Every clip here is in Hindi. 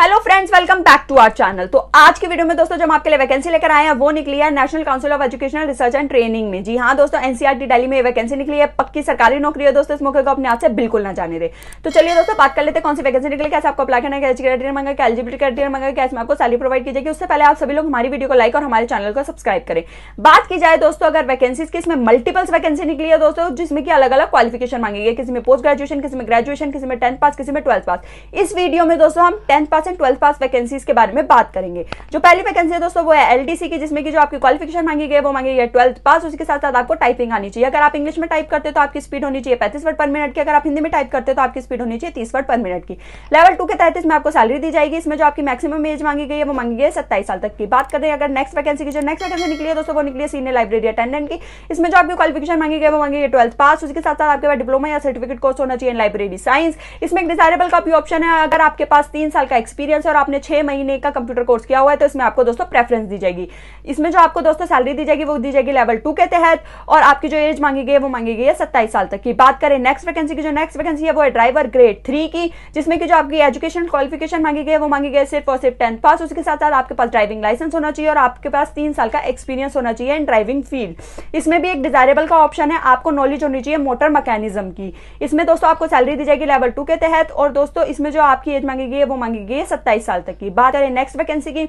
hello friends welcome back to our channel तो आज के वीडियो में दोस्तों जब आपके लिए वैकेंसी लेकर आए हैं वो निकली है national council of educational research and training में जी हाँ दोस्तों एनसीआरटी दिल्ली e में वैकेंसी निकली है पक्की सरकारी नौकरी है दोस्तों इस मौके को अपने आप से बिल्कुल ना जाने दे तो चलिए दोस्तों बात कर लेते कौन सी वैकेंसी निकली कैसे आपको अपलाई करना है कैसे क्राइटेरिया मांगा क्या एलिजिबिलिटी क्राइटेरिया मांगा क्या इसमें आपको सैलरी प्रोवाइड की जाएगी उससे पहले आप सभी लोग हमारी वीडियो को लाइक और हमारे चैनल को सब्सक्राइब करें बात की जाए दोस्तों अगर वैकेंसी की इसमें मल्टीपल्स वैकेंसी निकली है दोस्तों जिसमें कि अलग अलग क्वालिफिकेशन मांगी है किसी में पोस्ट ग्रेजुएशन किसी में ग्रेजुएशन किसी में टेंथ पास किसी में ट्वेल्थ पास इस वीडियो में दोस्तों हम tenth pass pass and twelfth pass vacancies के बारे में बात करेंगे जो पहली वैकेंसी है दोस्तों वो है एलडीसी की जिसमें कि जो आपकी क्वालिफिकेशन मांगी गई है वो मांगी गई है ट्वेल्थ पास उसके साथ साथ आपको टाइपिंग आनी चाहिए अगर आप इंग्लिश में टाइप करते तो आपकी स्पीड होनी चाहिए पैंतीस वर्ड पर मिनट की अगर आप हिंदी में टाइप करते तो आपकी स्पीड होनी चाहिए तीस वर्ड पर मिनट की लेवल टू के तहत इसमें आपको सैलरी दी जाएगी इसमें जो आपकी मैक्सिमम एज मांगी गई है वो मांगी गई है सत्ताईस साल तक की बात करें अगर नेक्स्ट वैकेंसी की जो नेक्स्ट वैकेंसी निकली है दोस्तों वो निकली है सीनियर लाइब्रेरी अटेंडेंट की इसमें जो आपकी क्वालिफिकेशन मांगी गई है वो मांगी गई ट्वेल्थ पास उसके साथ साथ आपके पास डिप्लोमा या सर्टिफिकेट कोर्स होना चाहिए लाइब्रेरी साइंस इसमें एक डिजायरेबल का भी ऑप्शन है अगर आपके पास तीन साल का एक्सपीरियंस एक्सपीरियंस और आपने छह महीने का कंप्यूटर कोर्स किया हुआ है तो इसमें आपको दोस्तों प्रेफरेंस दी जाएगी इसमें जो आपको दोस्तों सैलरी दी जाएगी वो दी जाएगी लेवल टू के तहत और आपकी जो एज मांगी गई है वो मांगी गई है सत्ताईस साल तक की बात करें नेक्स्ट वैकेंसी की जो नेक्स्ट वैकेंसी है वो है ड्राइवर ग्रेड थ्री की जिसमें कि जो आपकी एजुकेशन क्वालिफिकेशन मांगी गई है वो मांगी गई है सिर्फ और सिर्फ टेंथ पास उसके साथ साथ आपके पास ड्राइविंग लाइसेंस होना चाहिए और आपके पास तीन साल का एक्सपीरियंस होना चाहिए इन ड्राइविंग फील्ड इसमें भी एक डिजायरेबल का ऑप्शन है आपको नॉलेज होनी चाहिए मोटर मैकेनिज्म की इसमें दोस्तों आपको सैलरी दी जाएगी लेवल टू के तहत और दोस्तों इसमें जो आपकी एज मांगी गई है वो मांगी गई है है सत्ताईस साल तक की बात करें नेक्स्ट वैकेंसी की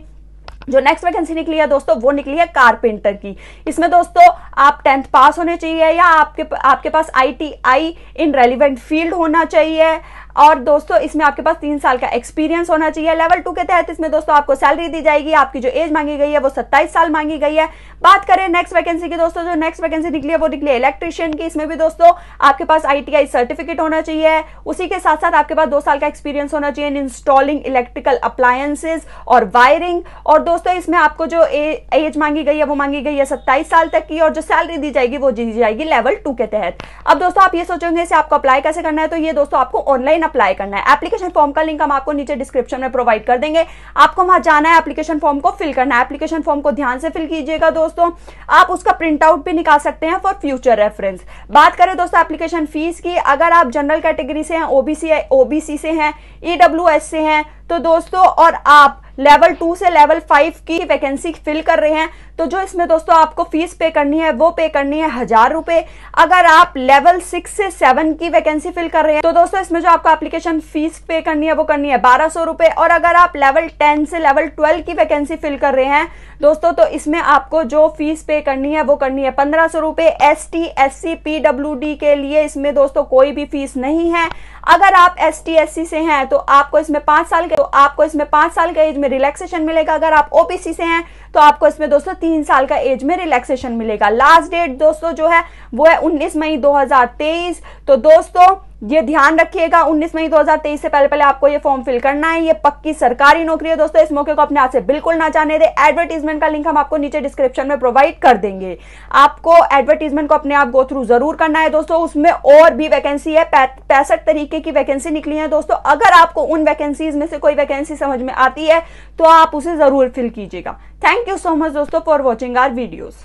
जो नेक्स्ट वैकेंसी निकली है दोस्तों वो निकली है कारपेंटर की इसमें दोस्तों आप टेंथ पास होने चाहिए या आपके आपके पास आईटीआई इन रेलिवेंट फील्ड होना चाहिए और दोस्तों इसमें आपके पास तीन साल का एक्सपीरियंस होना चाहिए लेवल टू के तहत इसमें दोस्तों आपको सैलरी दी जाएगी आपकी जो एज मांगी गई है वो सत्ताईस साल मांगी गई है बात करें नेक्स्ट वैकेंसी की दोस्तों जो नेक्स्ट वैकेंसी निकली है वो निकली है इलेक्ट्रिशियन की इसमें भी दोस्तों आपके पास आई सर्टिफिकेट होना चाहिए उसी के साथ साथ आपके पास दो साल का एक्सपीरियंस होना चाहिए इन इंस्टॉलिंग इलेक्ट्रिकल अप्लायंसेज और वायरिंग और दोस्तों इसमें आपको जो एज मांगी गई है वो मांगी गई है सत्ताईस साल तक की और जो सैलरी दी जाएगी वो दी जाएगी लेवल टू के तहत अब दोस्तों आप ये सोचेंगे इसे आपको अप्लाई कैसे करना है तो ये दोस्तों आपको ऑनलाइन अप्लाई करना है एप्लीकेशन फॉर्म का लिंक हम आपको नीचे डिस्क्रिप्शन में प्रोवाइड कर देंगे आपको वहां जाना है एप्लीकेशन फॉर्म को फिल करना है एप्लीकेशन फॉर्म को ध्यान से फिल कीजिएगा दोस्तों आप उसका प्रिंट आउट भी निकाल सकते हैं फॉर फ्यूचर रेफरेंस बात करें दोस्तों एप्लीकेशन फीस की अगर आप जनरल कैटेगरी से हैं ओबीसी ओबीसी से हैं ईडब्ल्यू e से हैं तो दोस्तों और आप लेवल टू से लेवल फाइव की वैकेंसी फिल कर रहे हैं तो जो इसमें दोस्तों आपको फीस पे करनी है वो पे करनी है हजार रुपए अगर आप लेवल सिक्स से सेवन की वैकेंसी फिल कर रहे हैं तो दोस्तों इसमें जो आपको एप्लीकेशन फीस पे करनी है वो करनी है बारह सौ रुपए और अगर आप लेवल टेन से लेवल ट्वेल्व की वैकेंसी फिल कर रहे हैं दोस्तों तो इसमें आपको जो फीस पे करनी है वो करनी है पंद्रह सौ रुपए S T S C PW D के लिए इसमें दोस्तों कोई भी फीस नहीं है अगर आप एस टी एस सी से हैं तो आपको इसमें पांच साल के तो आपको इसमें पांच साल के एज में में रिलैक्सेशन मिलेगा अगर आप ओपीसी से हैं तो आपको इसमें दोस्तों तीन साल का एज में रिलैक्सेशन मिलेगा लास्ट डेट दोस्तों जो है वो है उन्नीस मई दो तो दोस्तों ये ध्यान रखिएगा 19 मई 2023 से पहले पहले आपको ये फॉर्म फिल करना है ये पक्की सरकारी नौकरी है दोस्तों इस मौके को अपने हाथ से बिल्कुल ना जाने दे एडवर्टीजमेंट का लिंक हम आपको नीचे डिस्क्रिप्शन में प्रोवाइड कर देंगे आपको एडवर्टीजमेंट को अपने आप गो थ्रू जरूर करना है दोस्तों उसमें और भी वैकेंसी है पैंसठ तरीके की वैकेंसी निकली है दोस्तों अगर आपको उन वैकेंसीज में से कोई वैकेंसी समझ में आती है तो आप उसे जरूर फिल कीजिएगा थैंक यू सो मच दोस्तों फॉर वॉचिंग आर वीडियोज